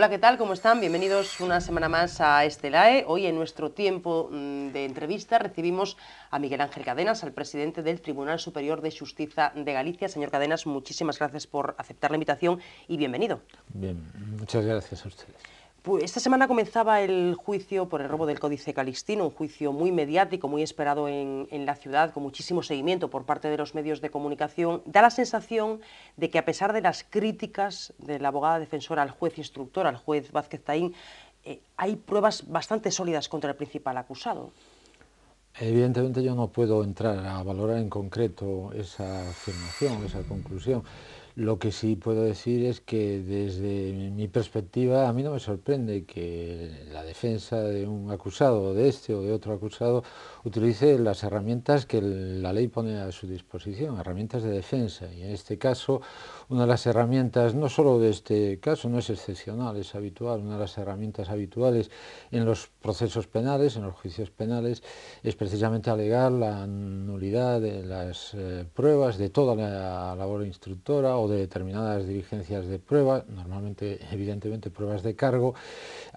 Hola, ¿qué tal? ¿Cómo están? Bienvenidos una semana más a Estelae. Hoy en nuestro tiempo mm, de entrevista recibimos a Miguel Ángel Cadenas, al presidente del Tribunal Superior de Justicia de Galicia. Señor Cadenas, muchísimas gracias por aceptar la invitación y bienvenido. Bien, muchas gracias a ustedes. Pues, esta semana comenzaba el juicio por el robo del Códice Calistino, un juicio muy mediático, muy esperado en, la ciudad, con muchísimo seguimiento por parte de los medios de comunicación. Da la sensación de que a pesar de las críticas de la abogada defensora al juez instructor, al juez Vázquez Taín, eh, hay pruebas bastante sólidas contra el principal acusado. Evidentemente yo no puedo entrar a valorar en concreto esa afirmación, esa conclusión. Lo que sí puedo decir es que desde mi perspectiva a mí no me sorprende que la defensa de un acusado, de este o de otro acusado, utilice las herramientas que la ley pone a su disposición, herramientas de defensa. Y en este caso, una de las herramientas, no solo de este caso, no es excepcional, es habitual, una de las herramientas habituales en los procesos penales, en los juicios penales, es precisamente alegar la nulidad de las eh, pruebas, de toda la labor instructora o de determinadas dirigencias de prueba... normalmente, evidentemente, pruebas de cargo,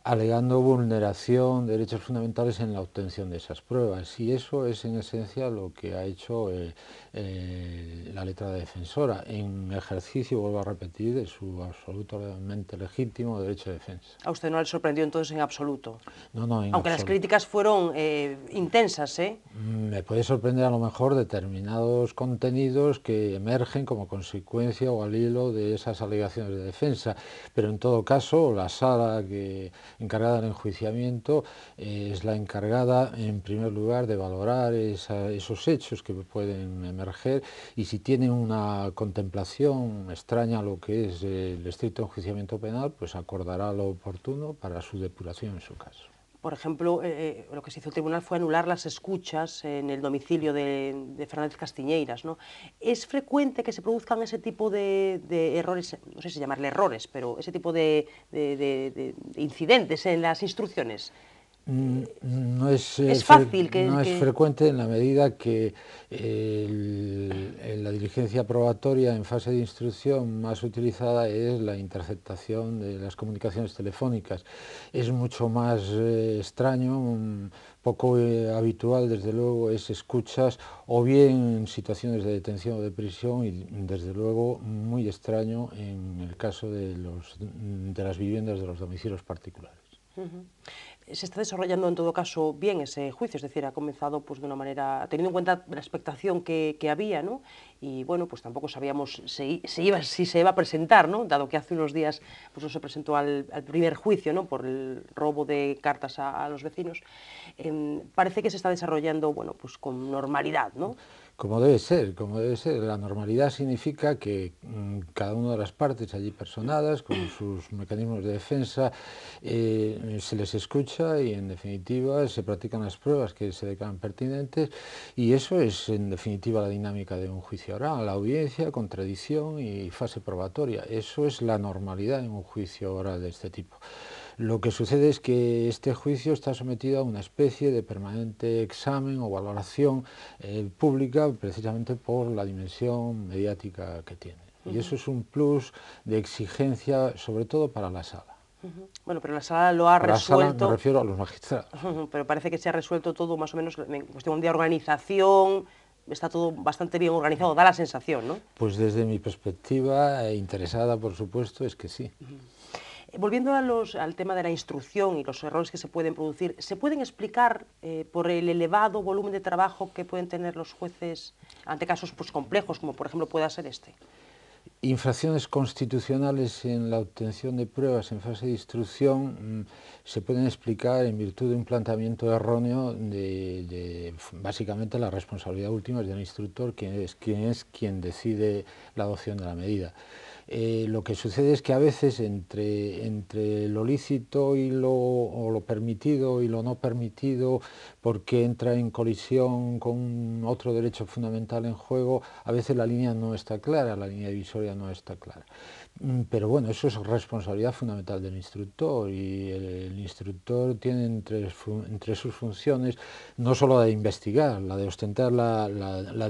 alegando vulneración de derechos fundamentales en la obtención de esas pruebas. Y eso es en esencia lo que ha hecho eh, eh, la letra de defensora, en ejercicio, vuelvo a repetir, de su absolutamente legítimo derecho de defensa. ¿A usted no le sorprendió entonces en absoluto? Aunque las críticas fueron eh, intensas, ¿eh? Mm, me puede sorprender a lo mejor determinados contenidos que emergen como consecuencia o al hilo de esas alegaciones de defensa, pero en todo caso la sala que encargada del enjuiciamiento eh, es la encargada, en primer lugar, de valorar esos hechos que pueden emerger y si tiene una contemplación extraña a lo que es el estricto enjuiciamiento penal, pues acordará lo oportuno para su depuración en su caso por ejemplo, eh, eh, lo que se hizo el tribunal fue anular las escuchas en el domicilio de, Fernández Castiñeiras. ¿no? ¿Es frecuente que se produzcan ese tipo de, errores, no sé si llamarle errores, pero ese tipo de incidentes en las instrucciones? no es, eh, frecuente en la medida que la diligencia probatoria en fase de instrucción más utilizada es la interceptación de las comunicaciones telefónicas. Es mucho más eh, extraño, poco eh, habitual desde luego es escuchas o bien situaciones de detención o de prisión y desde luego muy extraño en el caso de, las viviendas de los domicilios particulares se está desarrollando en todo caso bien ese juicio, es decir, ha comenzado pues de una manera, teniendo en cuenta la expectación que, había, ¿no? Y bueno, pues tampoco sabíamos si, iba, si se iba a presentar, ¿no? Dado que hace unos días pues no se presentó al, primer juicio, ¿no? Por el robo de cartas a, los vecinos. Em, parece que se está desarrollando, bueno, pues con normalidad, ¿no? Como debe ser, como debe ser. La normalidad significa que mm, cada una de las partes allí personadas, con sus mecanismos de defensa, eh, se les escucha y en definitiva se practican las pruebas que se declaran pertinentes y eso es en definitiva la dinámica de un juicio oral, la audiencia, contradicción y fase probatoria. Eso es la normalidad en un juicio oral de este tipo. Lo que sucede es que este juicio está sometido a una especie de permanente examen o valoración eh, pública precisamente por la dimensión mediática que tiene. Y eso es un plus de exigencia, sobre todo para la sala. Bueno, pero la sala lo ha resuelto. me refiero a los magistrados. Pero parece que se ha resuelto todo más o menos en cuestión de organización. Está todo bastante bien organizado, da la sensación, ¿no? Pues desde mi perspectiva, eh, interesada por supuesto, es que sí. Volviendo al tema de la instrucción y los errores que se pueden producir, ¿se pueden explicar eh, por el elevado volumen de trabajo que pueden tener los jueces ante casos pues, complejos, como por ejemplo pueda ser este? Infracciones constitucionales en la obtención de pruebas en fase de instrucción mm, se pueden explicar en virtud de un planteamiento erróneo de, básicamente la responsabilidad última es del instructor, quien es quien decide la adopción de la medida. Eh, lo que sucede es que a veces entre, lo lícito y lo permitido y lo no permitido, porque entra en colisión con otro derecho fundamental en juego, a veces la línea no está clara, la línea divisoria no está clara. Mm, pero bueno, eso es responsabilidad fundamental del instructor y el, instructor tiene entre, sus funciones no solo la de investigar, la de ostentar la,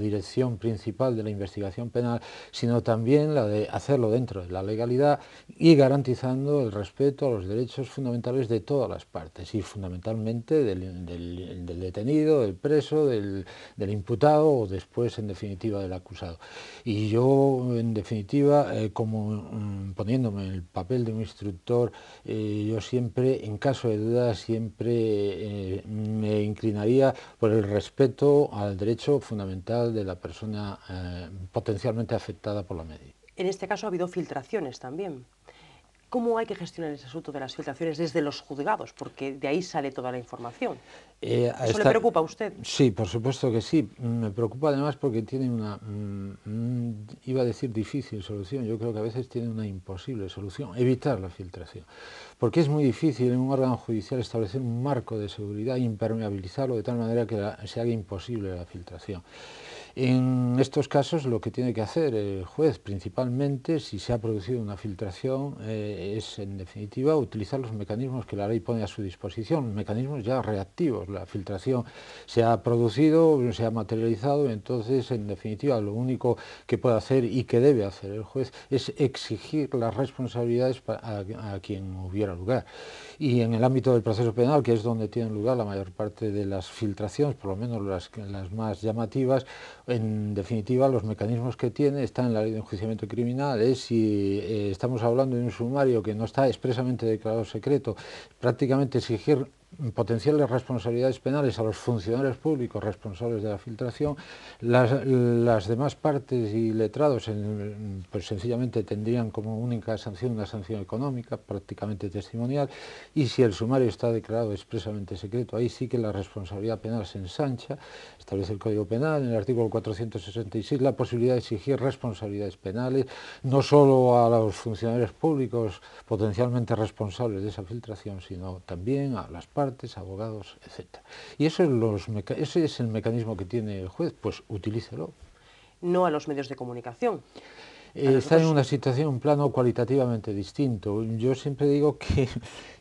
dirección principal de la investigación penal, sino también la de hacerlo dentro de la legalidad y garantizando el respeto a los derechos fundamentales de todas las partes y fundamentalmente del, detenido, del preso, del, imputado o después en definitiva del acusado. Y yo en definitiva eh, como Mm, poniéndome el papel de un instructor, eh, yo siempre, en caso de duda, siempre eh, me inclinaría por el respeto al derecho fundamental de la persona eh, potencialmente afectada por la medida. En este caso ha habido filtraciones también. ¿Cómo hay que gestionar el asunto de las filtraciones desde los juzgados? Porque de ahí sale toda la información. Eh, ¿Eso le preocupa a usted? Sí, por supuesto que sí. Me preocupa además porque tiene una, mm, iba a decir difícil solución, yo creo que a veces tiene una imposible solución, evitar la filtración. Porque es muy difícil en un órgano judicial establecer un marco de seguridad, impermeabilizarlo de tal manera que se haga imposible la filtración. En estos casos lo que tiene que hacer el juez principalmente, si se ha producido una filtración, eh, es en definitiva utilizar los mecanismos que la ley pone a su disposición, mecanismos ya reactivos. La filtración se ha producido, se ha materializado, entonces en definitiva lo único que puede hacer y que debe hacer el juez es exigir las responsabilidades a, quien hubiera lugar. Y en el ámbito del proceso penal, que es donde tienen lugar la mayor parte de las filtraciones, por lo menos las, las más llamativas, en definitiva, los mecanismos que tiene están en la ley de enjuiciamiento criminal. Si eh, estamos hablando de un sumario que no está expresamente declarado secreto, prácticamente exigir potenciales responsabilidades penales a los funcionarios públicos responsables de la filtración, las, demás partes y letrados pues sencillamente tendrían como única sanción una sanción económica, prácticamente testimonial, y si el sumario está declarado expresamente secreto, ahí sí que la responsabilidad penal se ensancha, establece el Código Penal, en el artículo 466, la posibilidad de exigir responsabilidades penales, no solo a los funcionarios públicos potencialmente responsables de esa filtración, sino también a las partes abogados, etcétera. Y eso es los ese es el mecanismo que tiene el juez, pues utilícelo. No a los medios de comunicación. Eh, está en una situación, un plano cualitativamente distinto. Yo siempre digo que,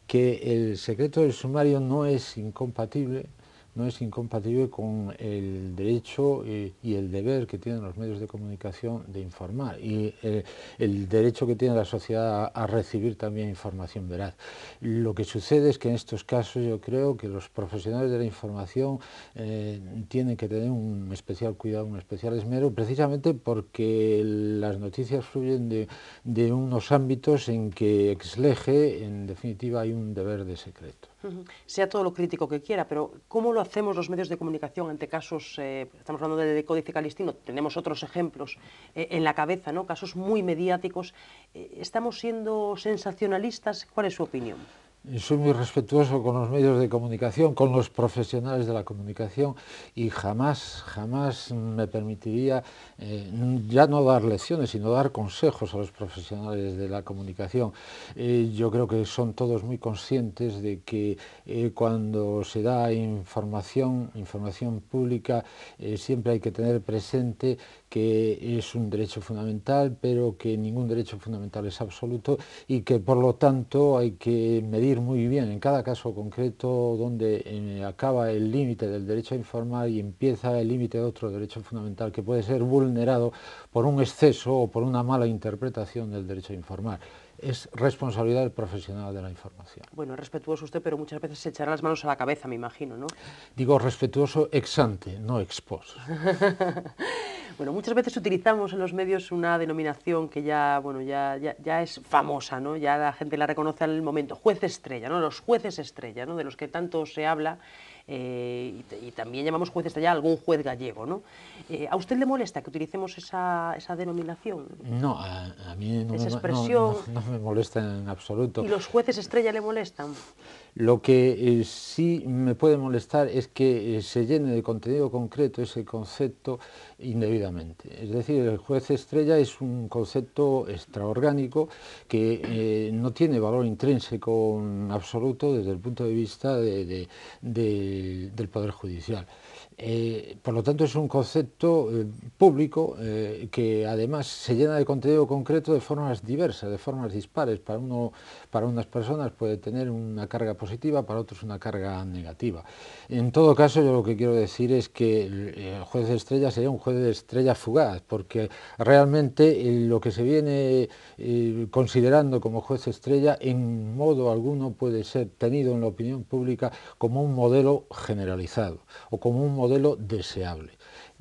que el secreto del sumario no es incompatible no es incompatible con el derecho eh, y el deber que tienen los medios de comunicación de informar y eh, el derecho que tiene la sociedad a, recibir también información veraz. Lo que sucede es que en estos casos yo creo que los profesionales de la información eh, tienen que tener un especial cuidado, un especial esmero, precisamente porque las noticias fluyen de, de unos ámbitos en que ex en definitiva, hay un deber de secreto sea todo lo crítico que quiera, pero ¿cómo lo hacemos los medios de comunicación ante casos, eh, estamos hablando de Códice Calistino, tenemos otros ejemplos eh, en la cabeza, ¿no? casos muy mediáticos? Eh, ¿Estamos siendo sensacionalistas? ¿Cuál es su opinión? soy muy respetuoso con los medios de comunicación, con los profesionales de la comunicación y jamás, jamás me permitiría eh, ya no dar lecciones, sino dar consejos a los profesionales de la comunicación. Eh, yo creo que son todos muy conscientes de que eh, cuando se da información, información pública, siempre hay que tener presente que es un derecho fundamental, pero que ningún derecho fundamental es absoluto y que por lo tanto hay que medir muy bien en cada caso concreto donde eh, acaba el límite del derecho a informar y empieza el límite de otro derecho fundamental que puede ser vulnerado por un exceso o por una mala interpretación del derecho a informar es responsabilidad del profesional de la información. Bueno, respetuoso usted, pero muchas veces se echará las manos a la cabeza, me imagino, ¿no? Digo respetuoso ex ante, no ex post. Bueno, muchas veces utilizamos en los medios una denominación que ya, bueno, ya, ya, es famosa, ¿no? Ya la gente la reconoce en el momento, juez estrella, ¿no? Los jueces estrella, ¿no? De los que tanto se habla eh, y, también llamamos juez estrella algún juez gallego, ¿no? Eh, ¿A usted le molesta que utilicemos esa, esa denominación? No, a, mí no, me, expresión. no me molesta en absoluto. ¿Y los jueces estrella le molestan? Lo que eh, sí me puede molestar es que eh, se llene de contenido concreto ese concepto indebidamente. Es decir, el juez estrella es un concepto extraorgánico que eh, no tiene valor intrínseco absoluto desde el punto de vista del Poder Judicial. Eh, por lo tanto, es un concepto eh, público eh, que además se llena de contenido concreto de formas diversas, de formas dispares. Para, uno, para unas personas puede tener una carga positiva, para otros una carga negativa. En todo caso, yo lo que quiero decir es que el juez de estrella sería un juez de estrella fugaz, porque realmente lo que se viene considerando como juez de estrella en modo alguno puede ser tenido en la opinión pública como un modelo generalizado o como un modelo deseable.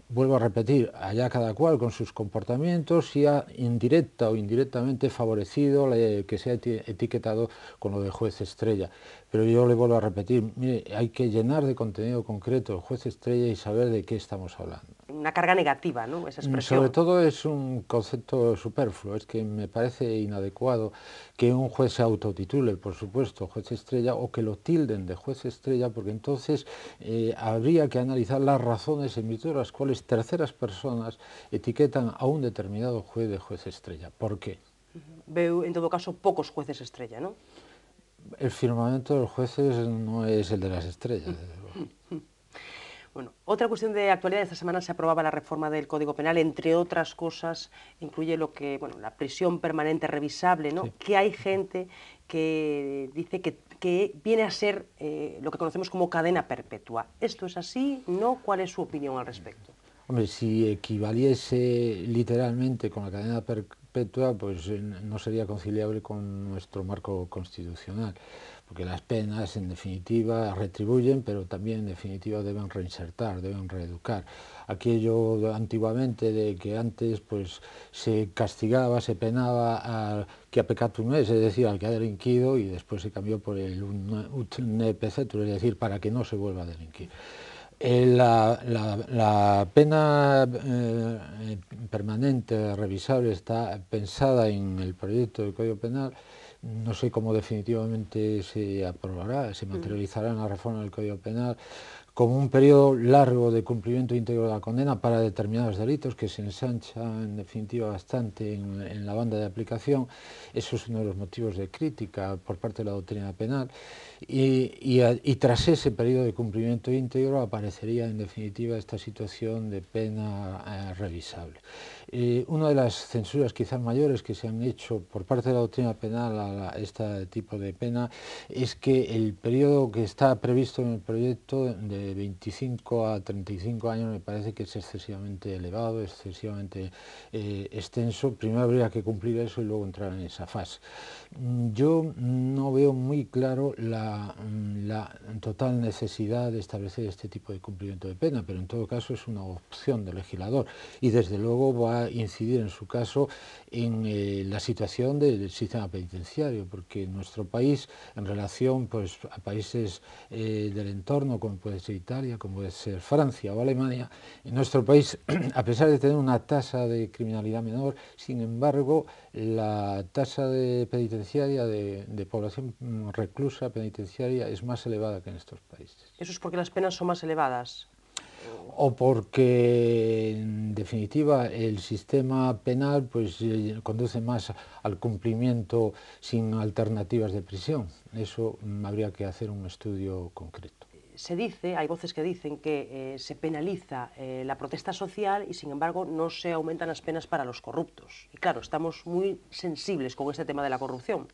Vuelvo a repetir, allá cada cual con sus comportamientos y ha indirecta o indirectamente favorecido que sea etiquetado con lo de juez estrella. Pero yo le vuelvo a repetir, mire, hay que llenar de contenido concreto el juez estrella y saber de qué estamos hablando. Una carga negativa, ¿no? Esa mm, expresión. Sobre todo es un concepto superfluo, es que me parece inadecuado que un juez se autotitule, por supuesto, juez estrella, o que lo tilden de juez estrella, porque entonces eh, habría que analizar las razones en virtud de las cuales terceras personas etiquetan a un determinado juez de juez estrella. ¿Por qué? Veo, en todo caso, pocos jueces estrella, ¿no? el firmamento de los jueces no es el de las estrellas. Bueno, otra cuestión de actualidad, esta semana se aprobaba la reforma del Código Penal, entre otras cosas, incluye lo que, bueno, la prisión permanente revisable, ¿no? Que hay gente que dice que, viene a ser eh, lo que conocemos como cadena perpetua. ¿Esto es así? ¿No? ¿Cuál es su opinión al respecto? Hombre, si equivaliese literalmente con la cadena per pues, eh, no sería conciliable con nuestro marco constitucional, porque las penas en definitiva retribuyen, pero también en definitiva deben reinsertar, deben reeducar. Aquello antiguamente de que antes pues, se castigaba, se penaba al que ha pecado no es, es decir, al que ha delinquido, y después se cambió por el un, es decir, para que no se vuelva a delinquir. Eh, la, pena eh, permanente revisable está pensada en el proyecto del Código Penal. No sé cómo definitivamente se aprobará, se mm. materializará en la reforma del Código Penal como un periodo largo de cumplimiento íntegro de la condena para determinados delitos que se ensancha en definitiva bastante en, la banda de aplicación. Eso es uno de los motivos de crítica por parte de la doctrina penal. Y, tras ese periodo de cumplimiento íntegro aparecería en definitiva esta situación de pena eh, revisable. Eh, una de las censuras quizás mayores que se han hecho por parte de la doctrina penal a, este tipo de pena es que el periodo que está previsto en el proyecto de 25 a 35 años me parece que es excesivamente elevado, excesivamente eh, extenso. Primero habría que cumplir eso y luego entrar en esa fase. Mm, yo no veo muy claro mm, la, total necesidad de establecer este tipo de cumplimiento de pena, pero en todo caso es una opción del legislador y desde luego incidir en su caso en eh, la situación del sistema penitenciario, porque en nuestro país, en relación pues, a países eh, del entorno, como puede ser Italia, como puede ser Francia o Alemania, en nuestro país, a pesar de tener una tasa de criminalidad menor, sin embargo, la tasa de penitenciaria de población mm, reclusa penitenciaria es más elevada que en estos países. Eso es porque las penas son más elevadas o porque en definitiva el sistema penal pues eh, conduce más al cumplimiento sin alternativas de prisión. Eso mm, habría que hacer un estudio concreto. Se dice, hay voces que dicen que eh, se penaliza eh, la protesta social y sin embargo no se aumentan las penas para los corruptos. Y claro, estamos muy sensibles con este tema de la corrupción.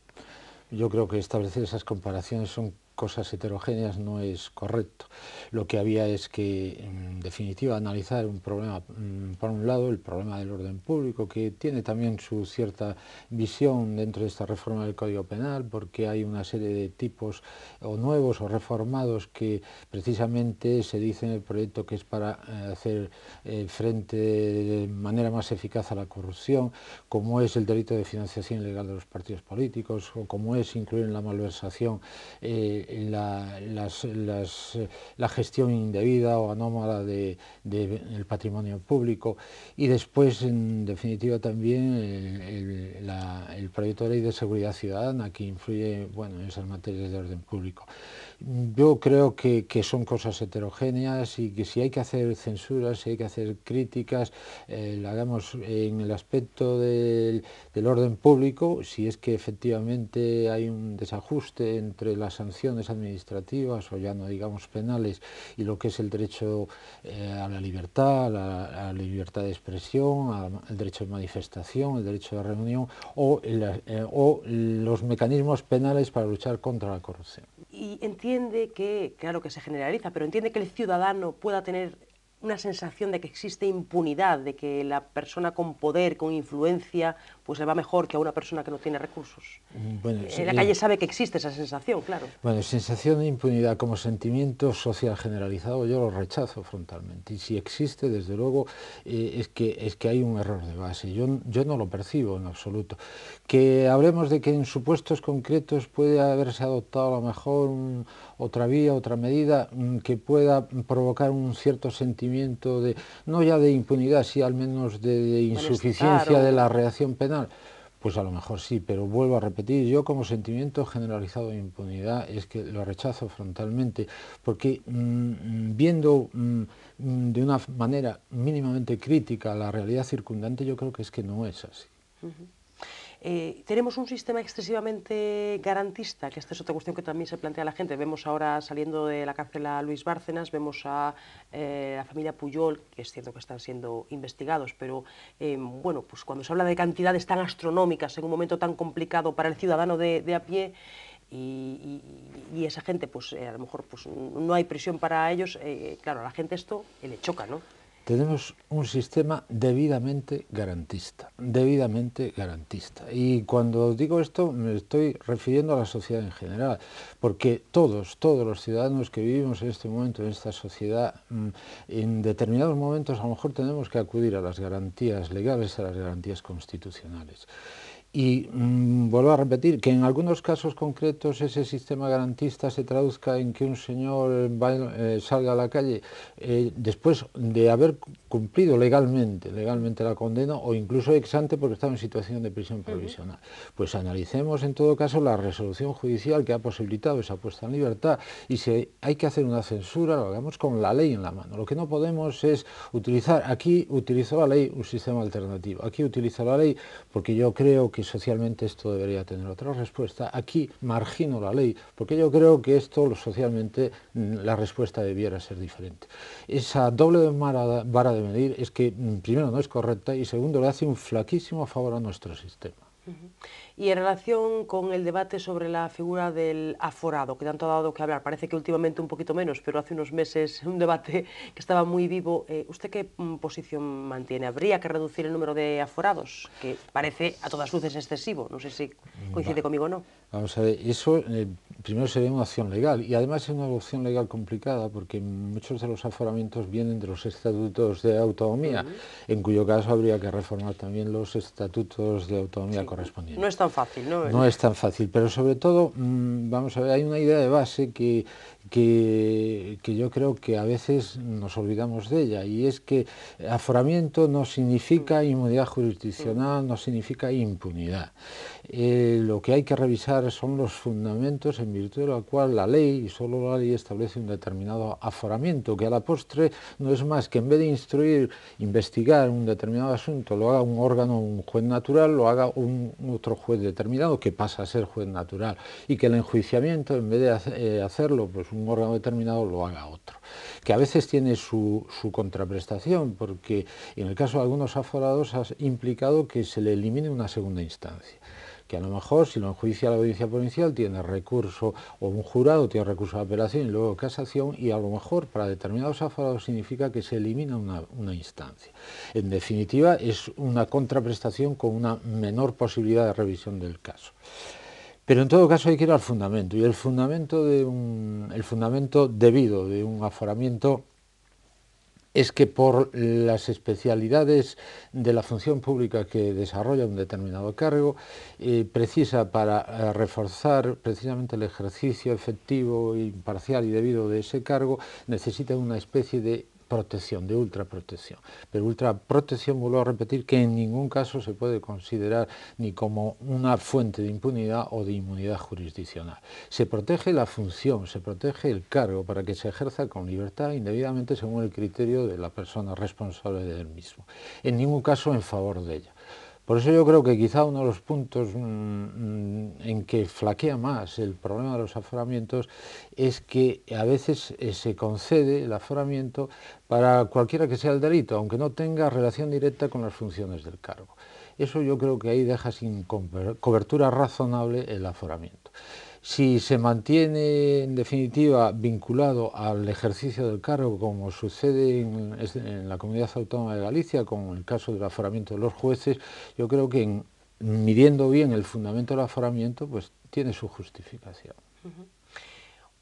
Yo creo que establecer esas comparaciones son cosas heterogéneas no es correcto. Lo que había es que, en definitiva, analizar un problema, mm, por un lado, el problema del orden público, que tiene también su cierta visión dentro de esta reforma del Código Penal, porque hay una serie de tipos o nuevos o reformados que precisamente se dice en el proyecto que es para eh, hacer eh, frente de manera más eficaz a la corrupción, como es el delito de financiación ilegal de los partidos políticos, o como es incluir en la malversación eh, la, gestión indebida o anómala del de, patrimonio público y después, en definitiva, también el, proyecto de ley de seguridad ciudadana que influye bueno, en esas materias de orden público. Yo creo que, son cosas heterogéneas y que si hay que hacer censuras, si hay que hacer críticas, eh, hagamos en el aspecto del, orden público, si es que efectivamente hay un desajuste entre las sanciones administrativas o ya no digamos penales y lo que es el derecho eh, a la libertad, a la, libertad de expresión, al derecho de manifestación, el derecho de reunión eh, o los mecanismos penales para luchar contra la corrupción y entiende que, claro que se generaliza, pero entiende que el ciudadano pueda tener una sensación de que existe impunidad, de que la persona con poder, con influencia, pues le va mejor que a una persona que no tiene recursos. Mm, en la calle sabe que existe esa sensación, claro. Bueno, sensación de impunidad como sentimiento social generalizado yo lo rechazo frontalmente. Y si existe, desde luego, eh, es, que, es que hay un error de base. Yo, yo no lo percibo en absoluto. Que hablemos de que en supuestos concretos puede haberse adoptado a lo mejor otra vía, otra medida mm, que pueda provocar un cierto sentimiento de, no ya de impunidad, sí al menos de, insuficiencia de la reacción penal pues a lo mejor sí, pero vuelvo a repetir, yo como sentimiento generalizado de impunidad es que lo rechazo frontalmente, porque mm, viendo mm, de una manera mínimamente crítica la realidad circundante, yo creo que es que no es así. Eh, tenemos un sistema excesivamente garantista, que esta es otra cuestión que también se plantea la gente. Vemos ahora saliendo de la cárcel a Luis Bárcenas, vemos a eh, la familia Puyol, que es cierto que están siendo investigados, pero eh, bueno, pues cuando se habla de cantidades tan astronómicas en un momento tan complicado para el ciudadano de, a pie, y, esa gente, pues a lo mejor pues, no hay presión para ellos, claro, a la gente esto le choca, ¿no? tenemos un sistema debidamente garantista, debidamente garantista. Y cuando digo esto me estoy refiriendo a la sociedad en general, porque todos, todos los ciudadanos que vivimos en este momento, en esta sociedad, mm, en determinados momentos a lo mejor tenemos que acudir a las garantías legales, a las garantías constitucionales. Y mm, vuelvo a repetir que en algunos casos concretos ese sistema garantista se traduzca en que un señor eh, salga a la calle eh, después de haber cumplido legalmente, legalmente la condena o incluso ex ante porque estaba en situación de prisión provisional. Pues analicemos en todo caso la resolución judicial que ha posibilitado esa puesta en libertad y si hay que hacer una censura lo hagamos con la ley en la mano. Lo que no podemos es utilizar, aquí utilizó la ley un sistema alternativo, aquí utilizó la ley porque yo creo que socialmente esto debería tener otra respuesta. Aquí margino la ley, porque yo creo que esto socialmente mm, la respuesta debiera ser diferente. Esa doble vara de medir es que mm, primero no es correcta y segundo le hace un flaquísimo favor a nuestro sistema. Y en relación con el debate sobre la figura del aforado, que tanto ha dado que hablar, parece que últimamente un poquito menos, pero hace unos meses un debate que estaba muy vivo, eh, ¿usted qué mm, posición mantiene? ¿Habría que reducir el número de aforados? Que parece a todas luces excesivo, no sé si coincide conmigo o no. Vamos a ver, eso eh, primero sería una opción legal y además es una opción legal complicada porque muchos de los aforamientos vienen de los estatutos de autonomía, en cuyo caso habría que reformar también los estatutos de autonomía correspondientes. No es tan fácil, ¿no? No es tan fácil, pero sobre todo, mm, vamos a ver, hay una idea de base que que, yo creo que a veces nos olvidamos de ella y es que aforamiento no significa inmunidad jurisdiccional, no significa impunidad. Eh, lo que hay que revisar son los fundamentos en virtud de los cuales la ley, y solo la ley establece un determinado aforamiento, que a la postre no es más que en vez de instruir, investigar un determinado asunto, lo haga un órgano, un juez natural, lo haga un otro juez determinado que pasa a ser juez natural y que el enjuiciamiento en vez de eh, hacerlo pues un órgano determinado lo haga otro, que a veces tiene su, contraprestación, porque en el caso de algunos aforados ha implicado que se le elimine una segunda instancia que a lo mejor si lo enjuicia la audiencia provincial tiene recurso o un jurado tiene recurso de apelación y luego casación y a lo mejor para determinados aforados significa que se elimina una, instancia. En definitiva es una contraprestación con una menor posibilidad de revisión del caso. Pero en todo caso hay que ir al fundamento, y el fundamento, el fundamento debido de un aforamiento es que por las especialidades de la función pública que desarrolla un determinado cargo, eh, precisa para eh, reforzar precisamente el ejercicio efectivo, imparcial y debido de ese cargo, necesita una especie de protección, de ultraprotección. Pero ultraprotección, vuelvo a repetir, que en ningún caso se puede considerar ni como una fuente de impunidad o de inmunidad jurisdiccional. Se protege la función, se protege el cargo para que se ejerza con libertad indebidamente según el criterio de la persona responsable del mismo. En ningún caso en favor de ella. Por eso yo creo que quizá uno de los puntos mm, mm, en que flaquea más el problema de los aforamientos es que a veces eh, se concede el aforamiento para cualquiera que sea el delito, aunque no tenga relación directa con las funciones del cargo. Eso yo creo que ahí deja sin cobertura razonable el aforamiento. Si se mantiene en definitiva vinculado al ejercicio del cargo, como sucede en, la comunidad autónoma de Galicia, con el caso del aforamiento de los jueces, yo creo que midiendo bien el fundamento del aforamiento, pues tiene su justificación.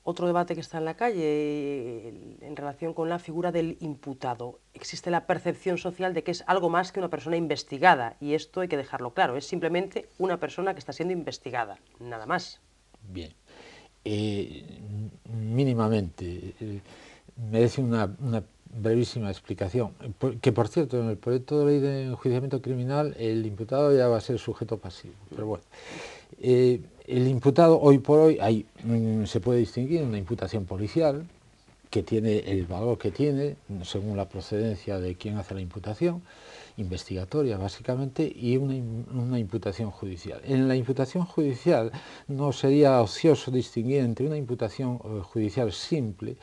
Otro debate que está en la calle en relación con la figura del imputado. Existe la percepción social de que es algo más que una persona investigada y esto hay que dejarlo claro, es simplemente una persona que está siendo investigada, nada más. Bien. Eh, mínimamente, eh, merece una, brevísima explicación. que por cierto, en el proyecto de ley de enjuiciamiento criminal el imputado ya va a ser sujeto pasivo. Pero bueno, eh, el imputado hoy por hoy hay, mm, se puede distinguir una imputación policial que tiene el valor que tiene según la procedencia de quien hace la imputación investigatoria básicamente y una, imputación judicial. En la imputación judicial no sería ocioso distinguir entre una imputación eh, judicial simple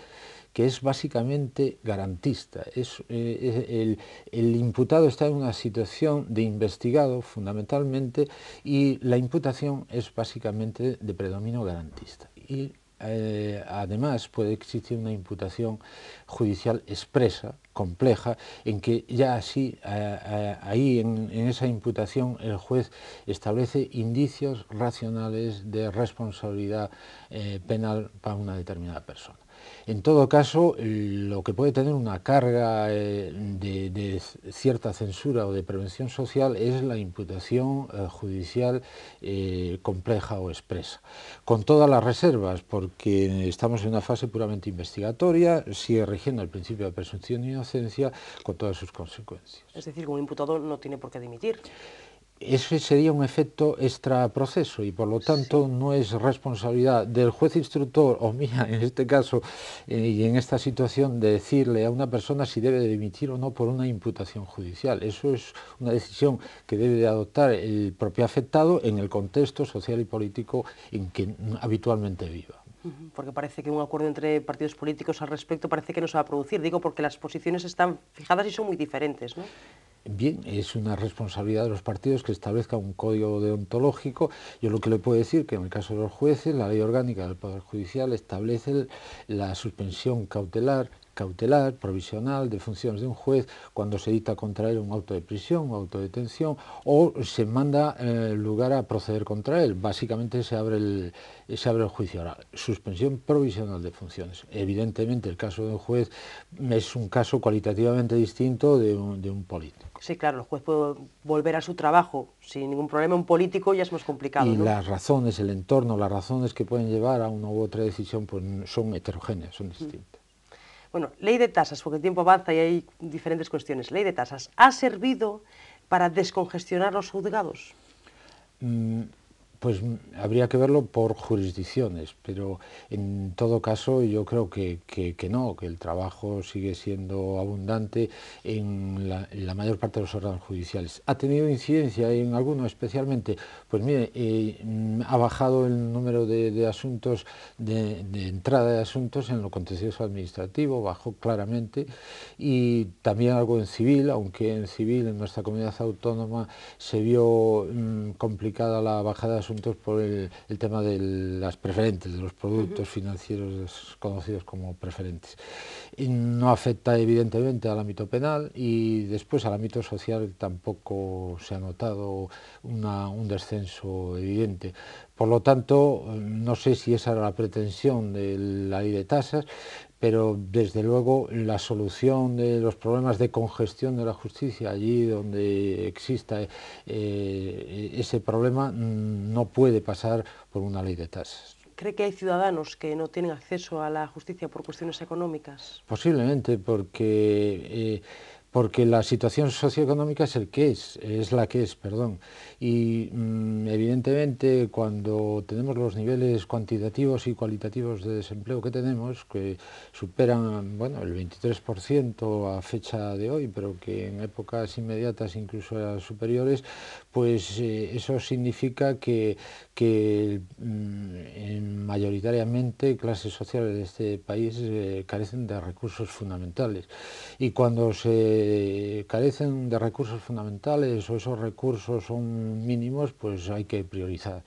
que es básicamente garantista. Es, eh, el, imputado está en una situación de investigado fundamentalmente y la imputación es básicamente de predominio garantista. Y eh, además puede existir una imputación judicial expresa compleja, en que ya así, ahí en, esa imputación, el juez establece indicios racionales de responsabilidad eh, penal para una determinada persona. En todo caso, lo que puede tener una carga eh, de, cierta censura o de prevención social es la imputación eh, judicial eh, compleja o expresa, con todas las reservas, porque estamos en una fase puramente investigatoria, sigue rigiendo el principio de presunción de inocencia con todas sus consecuencias. Es decir, como un imputado no tiene por qué dimitir ese sería un efecto extraproceso y por lo tanto no es responsabilidad del juez instructor o mía en este caso eh, y en esta situación de decirle a una persona si debe dimitir o no por una imputación judicial. Eso es una decisión que debe de adoptar el propio afectado en el contexto social y político en que habitualmente viva porque parece que un acuerdo entre partidos políticos al respecto parece que no se va a producir. Digo porque las posiciones están fijadas y son muy diferentes. ¿no? Bien, es una responsabilidad de los partidos que establezca un código deontológico. Yo lo que le puedo decir que en el caso de los jueces, la ley orgánica del Poder Judicial establece la suspensión cautelar cautelar, provisional, de funciones de un juez, cuando se dicta contra él un auto de prisión o auto de detención, o se manda el eh, lugar a proceder contra él. Básicamente se abre, el, se abre el juicio oral. Suspensión provisional de funciones. Evidentemente el caso de un juez es un caso cualitativamente distinto de un, político. Sí, claro, el juez puede volver a su trabajo sin ningún problema. Un político ya es más complicado. Y las razones, el entorno, las razones que pueden llevar a una u otra decisión pues, son heterogéneas, son distintas. Bueno, ley de tasas, porque el tiempo avanza y hay diferentes cuestiones. Ley de tasas, ¿ha servido para descongestionar los juzgados? Mm, pues mm, habría que verlo por jurisdicciones, pero en todo caso yo creo que, no, que el trabajo sigue siendo abundante en la, mayor parte de los órganos judiciales. ¿Ha tenido incidencia en alguno especialmente? Pues mire, eh, ha bajado el número de, asuntos, de, entrada de asuntos en lo contencioso administrativo, bajó claramente, y también algo en civil, aunque en civil en nuestra comunidad autónoma se vio mm, complicada la bajada de asuntos por el, tema de las preferentes, de los productos financieros conocidos como preferentes. Y no afecta evidentemente al ámbito penal y después al ámbito social tampoco se ha notado un descenso evidente. Por lo tanto, no sé si esa era la pretensión de la ley de tasas, pero desde luego la solución de los problemas de congestión de la justicia allí donde exista eh, eh, ese problema mm, no puede pasar por una ley de tasas. ¿Cree que hay ciudadanos que no tienen acceso a la justicia por cuestiones económicas? Posiblemente, porque... Eh, porque la situación socioeconómica es el que es, es la que es, perdón. Y mm, evidentemente cuando tenemos los niveles cuantitativos y cualitativos de desempleo que tenemos, que superan bueno, el 23% a fecha de hoy, pero que en épocas inmediatas incluso eran superiores, pues eh, eso significa que, mm, mayoritariamente clases sociales de este país eh, carecen de recursos fundamentales. Y cuando se eh, carecen de recursos fundamentales o esos recursos son mínimos, pues hay que priorizar.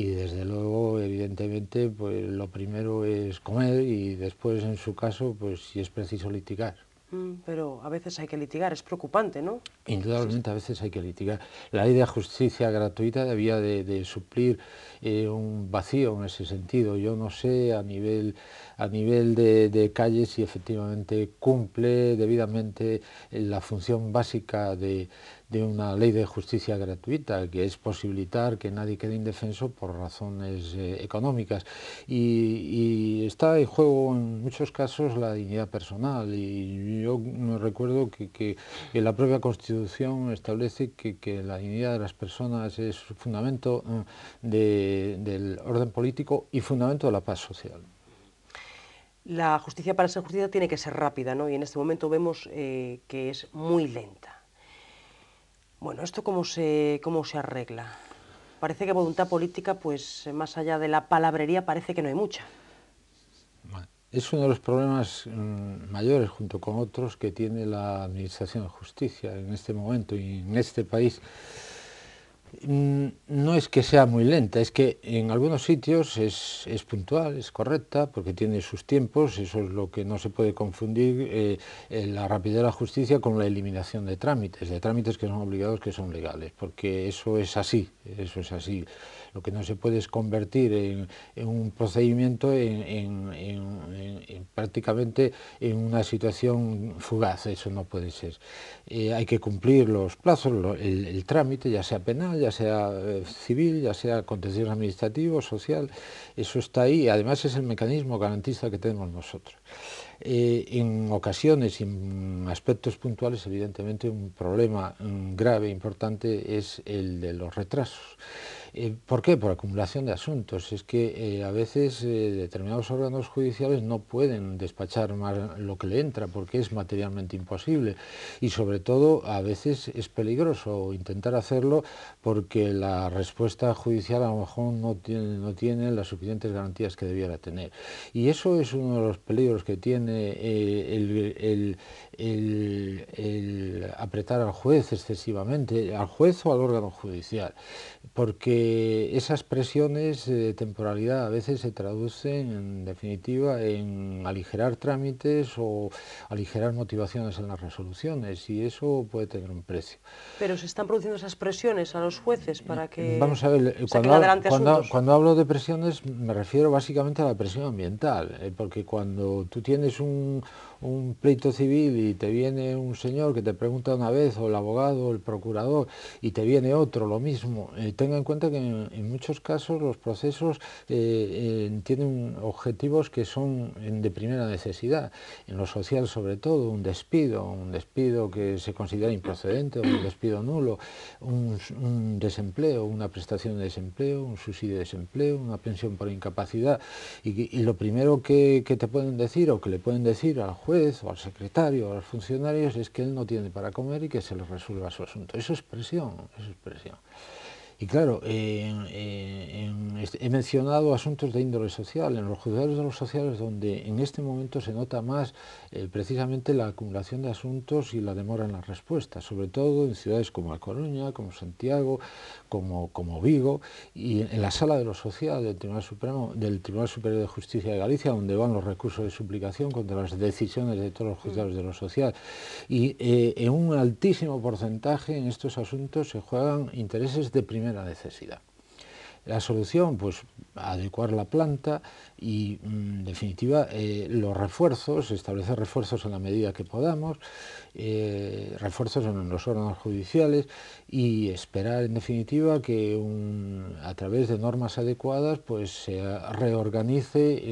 Y desde luego, evidentemente, pues lo primero es comer y después, en su caso, pues si es preciso litigar. Mm, pero a veces hay que litigar, es preocupante, ¿no? Indudablemente a veces hay que litigar. La ley de justicia gratuita debía de, suplir eh, un vacío en ese sentido. Yo no sé a nivel, a nivel de, de calle si efectivamente cumple debidamente eh, la función básica de, de una ley de justicia gratuita, que es posibilitar que nadie quede indefenso por razones eh, económicas. Y, está en juego en muchos casos la dignidad personal. Y yo me recuerdo que, que, la propia Constitución establece que, la dignidad de las personas es fundamento mm, del orden político y fundamento de la paz social. La justicia para ser justicia tiene que ser rápida, ¿no? Y en este momento vemos eh, que es muy lenta. Bueno, ¿esto cómo se, cómo se arregla? Parece que voluntad política, pues más allá de la palabrería, parece que no hay mucha. Es uno de los problemas mm, mayores, junto con otros, que tiene la Administración de Justicia en este momento y en este país. Mm, no es que sea muy lenta, es que en algunos sitios es, puntual, es correcta, porque tiene sus tiempos, eso es lo que no se puede confundir eh, la rapidez de la justicia con la eliminación de trámites, de trámites que son obligados, que son legales, porque eso es así, eso es así. Lo que no se puede es convertir en, un procedimiento en, prácticamente en una situación fugaz, eso no puede ser. Eh, hay que cumplir los plazos, el, trámite, ya sea penal, ya sea eh, civil, ya sea contención administrativo, social, eso está ahí, además es el mecanismo garantista que tenemos nosotros. Eh, en ocasiones y en aspectos puntuales, evidentemente, un problema mm, grave, e importante, es el de los retrasos. Eh, ¿Por qué? Por acumulación de asuntos. Es que eh, a veces eh, determinados órganos judiciales no pueden despachar más lo que le entra porque es materialmente imposible y sobre todo a veces es peligroso intentar hacerlo porque la respuesta judicial a lo mejor no tiene, las suficientes garantías que debiera tener. Y eso es uno de los peligros que tiene el, apretar al juez excesivamente, al juez o al órgano judicial, porque eh, esas presiones de temporalidad a veces se traducen en definitiva en aligerar trámites o aligerar motivaciones en las resoluciones y eso puede tener un precio. Pero se están produciendo esas presiones a los jueces para que... Vamos a ver, cuando, hablo, de presiones me refiero básicamente a la presión ambiental, eh, porque cuando tú tienes un, pleito civil y te viene un señor que te pregunta una vez o el abogado el procurador y te viene otro lo mismo, eh, tenga en cuenta que en, muchos casos los procesos eh, eh, tienen objetivos que son de primera necesidad, en lo social sobre todo, un despido, un despido que se considera improcedente, un despido nulo, un, desempleo, una prestación de desempleo, un subsidio de desempleo, una pensión por incapacidad. Y, lo primero que, te pueden decir o que le pueden decir al juez o al secretario o a los funcionarios es que él no tiene para comer y que se le resuelva su asunto. Eso es presión, eso es presión. Y claro, este, he mencionado asuntos de índole social, en los juzgados de los sociales donde en este momento se nota más eh, precisamente la acumulación de asuntos y la demora en las respuestas, sobre todo en ciudades como La Coruña, como Santiago, como, Vigo, y en la sala de los social del Tribunal, Supremo, del Tribunal Superior de Justicia de Galicia, donde van los recursos de suplicación contra las decisiones de todos los juzgados de lo social. Y eh, en un altísimo porcentaje en estos asuntos se juegan intereses de primera necesidad. La solución, pues adecuar la planta y, mm, en definitiva, eh, los refuerzos, establecer refuerzos en la medida que podamos, eh, refuerzos en los órganos judiciales y esperar, en definitiva, que a través de normas adecuadas pues se reorganice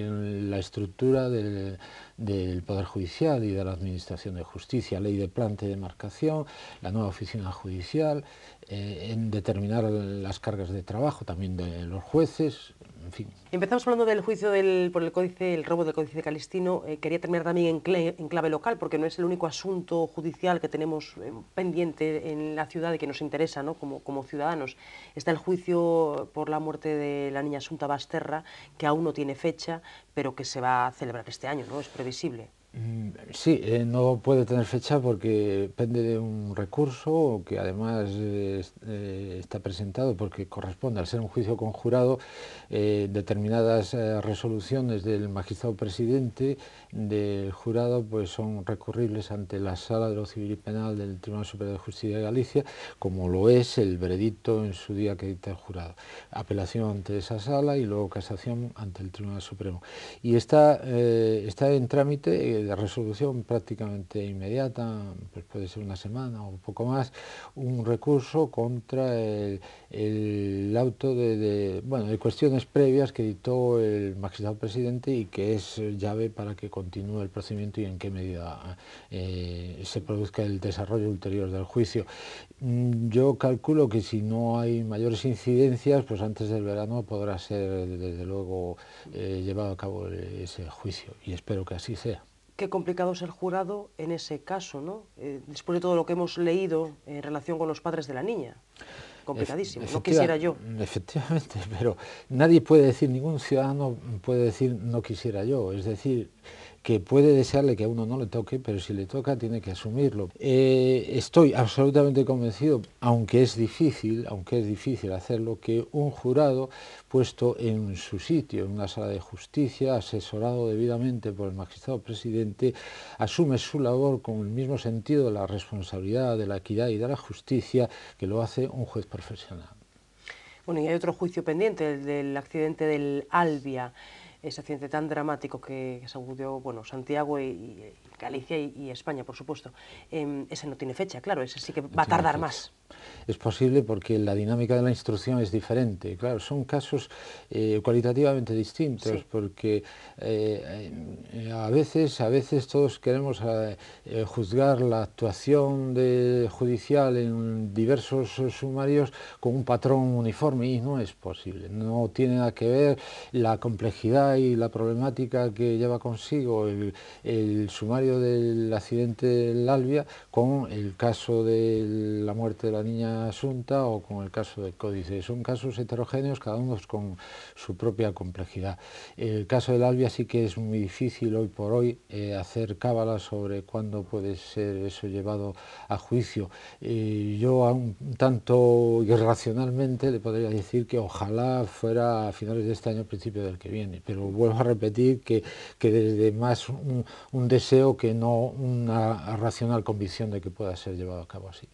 la estructura del del Poder Judicial y de la Administración de Justicia, ley de planta y demarcación, la nueva oficina judicial, eh, en determinar las cargas de trabajo también de los jueces, Empezamos hablando del juicio por el códice, el robo del códice calistino. Eh, quería terminar también en, clave local, porque no es el único asunto judicial que tenemos eh, pendiente en la ciudad y que nos interesa ¿no? como, como ciudadanos. Está el juicio por la muerte de la niña Asunta Basterra, que aún no tiene fecha, pero que se va a celebrar este año, ¿no? Es previsible. Mm, sí, eh, no puede tener fecha porque depende de un recurso que además eh, eh, está presentado porque corresponde al ser un juicio conjurado determinadas resoluciones del magistrado presidente del jurado pues son recurribles ante la sala de lo civil y penal del Tribunal Superior de Justicia de Galicia como lo es el veredicto en su día que dicta el jurado. Apelación ante esa sala y luego casación ante el Tribunal Supremo. Y está, está en trámite de resolución prácticamente inmediata, pues puede ser una semana o un poco más, un recurso contra el, auto de, cuestiones previas que dictó el magistrado presidente y que es llave para que continúe el procedimiento y en qué medida eh, se produzca el desarrollo ulterior del juicio. Mm, yo calculo que si no hay mayores incidencias, pues antes del verano podrá ser desde luego eh, llevado a cabo ese juicio y espero que así sea. Qué complicado ser jurado en ese caso, ¿no? Eh, después de todo lo que hemos leído en relación con los padres de la niña. Complicadísimo, no quisiera yo. Efectivamente, pero nadie puede decir, ningún ciudadano puede decir no quisiera yo. Es decir, que puede desearle que a uno no le toque, pero si le toca tiene que asumirlo. Eh, estoy absolutamente convencido, aunque es difícil, aunque es difícil hacerlo, que un jurado puesto en su sitio, en una sala de justicia, asesorado debidamente por el magistrado presidente, asume su labor con el mismo sentido de la responsabilidad, de la equidad y de la justicia que lo hace un juez profesional. Bueno, y hay otro juicio pendiente, el del accidente del Albia ese accidente tan dramático que se bueno, Santiago y, Galicia y, España, por supuesto, em, ese no tiene fecha, claro, ese sí que va a tardar más. Es posible porque la dinámica de la instrucción es diferente. Claro, son casos eh, cualitativamente distintos porque eh, eh, a, veces, a veces todos queremos juzgar la actuación judicial en diversos sumarios con un patrón uniforme y no es posible. No tiene nada que ver la complejidad y la problemática que lleva consigo el, sumario del accidente en Albia con el caso de la muerte de la niña Asunta o con el caso de Códice. Son casos heterogéneos, cada uno con su propia complejidad. El caso del Albia sí que es muy difícil hoy por hoy eh, hacer cábala sobre cuándo puede ser eso llevado a juicio. Eh, yo, un tanto irracionalmente, le podría decir que ojalá fuera a finales de este año, principio del que viene, pero vuelvo a repetir que, que desde más un deseo que no una racional convicción de que pueda ser llevado a cabo así.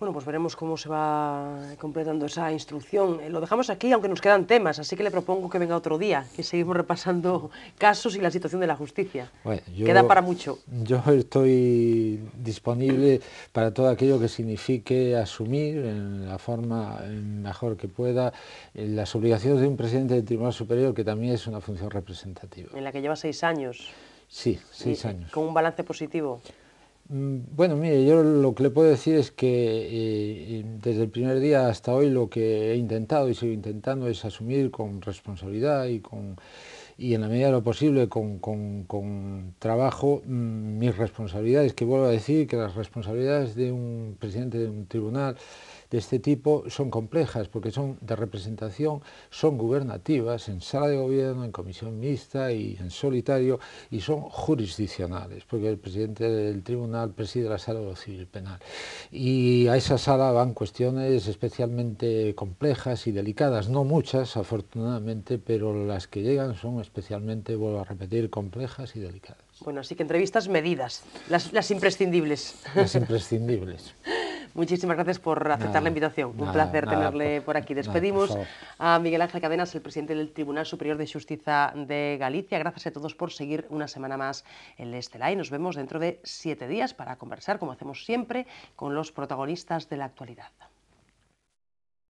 Bueno, pues veremos cómo se va completando esa instrucción. Eh, lo dejamos aquí, aunque nos quedan temas, así que le propongo que venga otro día, que seguimos repasando casos y la situación de la justicia. Queda para mucho. Yo estoy disponible para todo aquello que signifique asumir en la forma mejor que pueda las obligaciones de un presidente del Tribunal Superior, que también es una función representativa. En la que lleva seis años. Sí, seis años. Con un balance positivo. Mm, bueno, mire, yo lo que le puedo decir es que eh, desde el primer día hasta hoy lo que he intentado y sigo intentando es asumir con responsabilidad y y en la medida de lo posible con trabajo mm, mis responsabilidades, que vuelvo a decir que las responsabilidades de un presidente de un tribunal de este tipo son complejas porque son de representación, son gubernativas en sala de gobierno, en comisión mixta y en solitario y son jurisdiccionales porque el presidente del tribunal preside la sala de lo civil penal. Y a esa sala van cuestiones especialmente complejas y delicadas, no muchas afortunadamente, pero las que llegan son especialmente, vuelvo a repetir, complejas y delicadas. Bueno, así que entrevistas medidas, las, imprescindibles. Las imprescindibles. Muchísimas gracias por aceptar la invitación. Un placer tenerle por, aquí. Despedimos a Miguel Ángel Cadenas, el presidente del Tribunal Superior de Justicia de Galicia. Gracias a todos por seguir una semana más el Estela y nos vemos dentro de siete días para conversar, como hacemos siempre, con los protagonistas de la actualidad.